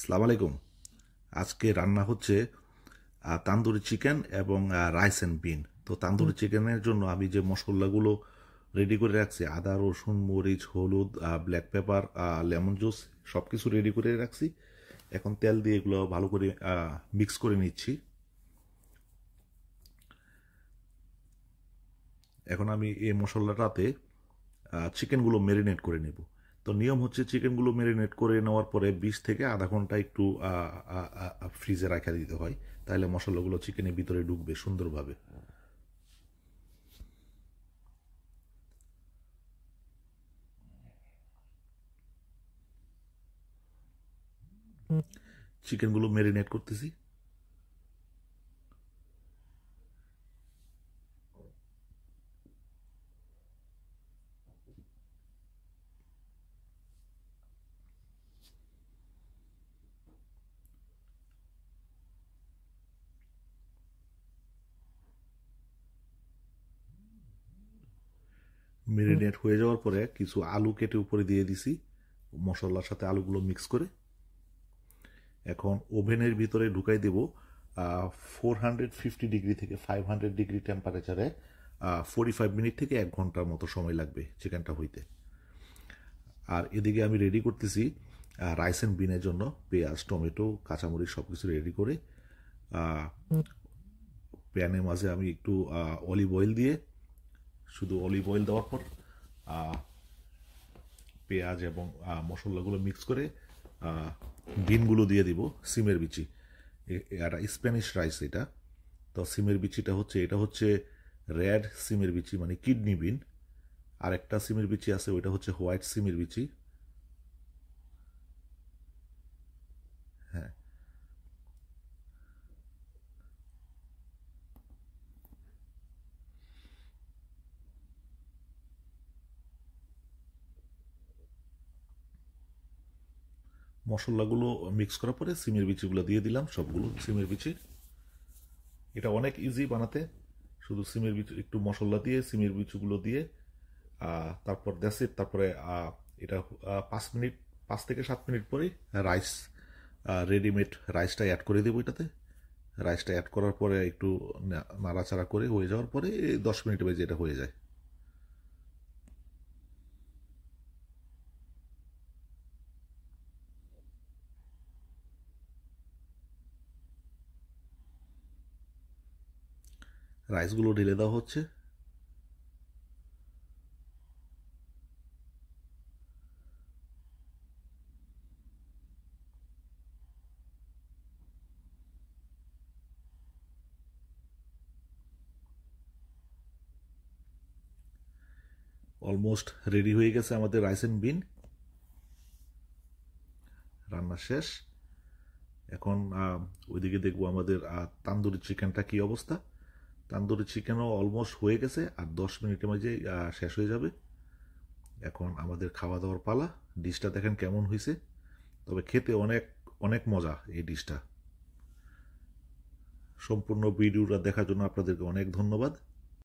সালাম আলাইকুম আজকে রান্না হচ্ছে তান্দুরি চিকেন এবং রাইস অ্যান্ড বিন তো তান্দুরি চিকেনের জন্য আমি যে মশলাগুলো রেডি করে রাখছি আদা রসুন মরিচ হলুদ ব্ল্যাক পেপার লেমন জুস সব কিছু রেডি করে রাখছি এখন তেল দিয়ে এগুলো ভালো করে মিক্স করে নিচ্ছি এখন আমি এই মশলাটাতে চিকেনগুলো ম্যারিনেট করে নেব তো নিয়ম হচ্ছে চিকেনগুলো ম্যারিনেট করে নেওয়ার পরে বিশ থেকে আধা ঘন্টা একটু ফ্রিজে রাখা দিতে হয় তাহলে মশলাগুলো চিকেনের ভিতরে ঢুকবে সুন্দরভাবে চিকেনগুলো ম্যারিনেট করতেছি মেরিনেট হয়ে যাওয়ার পরে কিছু আলু কেটে উপরে দিয়ে দিছি মশলার সাথে আলুগুলো মিক্স করে এখন ওভেনের ভিতরে ঢুকাই দেব ফোর হান্ড্রেড ফিফটি ডিগ্রি থেকে ফাইভ হান্ড্রেড ডিগ্রি টেম্পারেচারে ফোরটি ফাইভ মিনিট থেকে এক ঘন্টার মতো সময় লাগবে চিকেনটা হইতে আর এদিকে আমি রেডি করতেছি রাইস অ্যান্ড বিনের জন্য পেঁয়াজ টমেটো কাঁচামরিচ সব কিছু রেডি করে প্যানে মাঝে আমি একটু অলিভ অয়েল দিয়ে শুধু অলিভ অয়েল দেওয়ার পর পেঁয়াজ এবং মশলাগুলো মিক্স করে বিনগুলো দিয়ে দিব সিমের বিচি আর স্প্যানিশ রাইস এটা তো সিমের বিচিটা হচ্ছে এটা হচ্ছে রেড সিমের বিচি মানে কিডনি বিন আর একটা সিমের বিচি আছে ওইটা হচ্ছে হোয়াইট সিমের বিচি মশলাগুলো মিক্স করার পরে সিমের বিচিগুলো দিয়ে দিলাম সবগুলো সিমের বিচি এটা অনেক ইজি বানাতে শুধু সিমের বিচু একটু মশলা দিয়ে সিমের বিচুগুলো দিয়ে তারপর দেশে তারপরে এটা পাঁচ মিনিট পাঁচ থেকে সাত মিনিট পরে রাইস রেডিমেড রাইসটা অ্যাড করে দেবো এটাতে রাইসটা অ্যাড করার পরে একটু নাড়াচাড়া করে হয়ে যাওয়ার পরে দশ মিনিট বেজে এটা হয়ে যায় রাইসগুলো ঢেলে দেওয়া হচ্ছে অলমোস্ট রেডি হয়ে গেছে আমাদের রাইস অ্যান্ড বিন রান্না শেষ এখন ওইদিকে দেখবো আমাদের তান্দুরি চিকেনটা কি অবস্থা তান্দুরি চিকেনও অলমোস্ট হয়ে গেছে আর দশ মিনিটের মাঝে শেষ হয়ে যাবে এখন আমাদের খাওয়া দাওয়ার পালা ডিশটা দেখেন কেমন হয়েছে তবে খেতে অনেক অনেক মজা এই ডিশটা সম্পূর্ণ ভিডিওটা দেখার জন্য আপনাদেরকে অনেক ধন্যবাদ